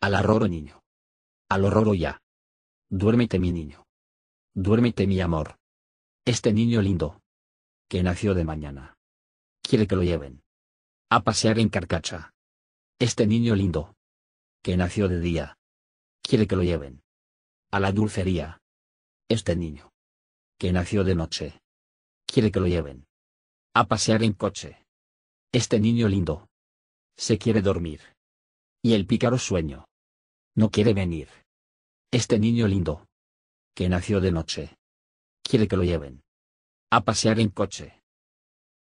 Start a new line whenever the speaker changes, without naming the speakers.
Al horror niño. Al horror ya. Duérmete mi niño. Duérmete mi amor. Este niño lindo. Que nació de mañana. Quiere que lo lleven. A pasear en carcacha. Este niño lindo. Que nació de día. Quiere que lo lleven. A la dulcería. Este niño. Que nació de noche. Quiere que lo lleven. A pasear en coche. Este niño lindo. Se quiere dormir. Y el pícaro sueño. No quiere venir. Este niño lindo. Que nació de noche.
Quiere que lo lleven. A pasear en coche.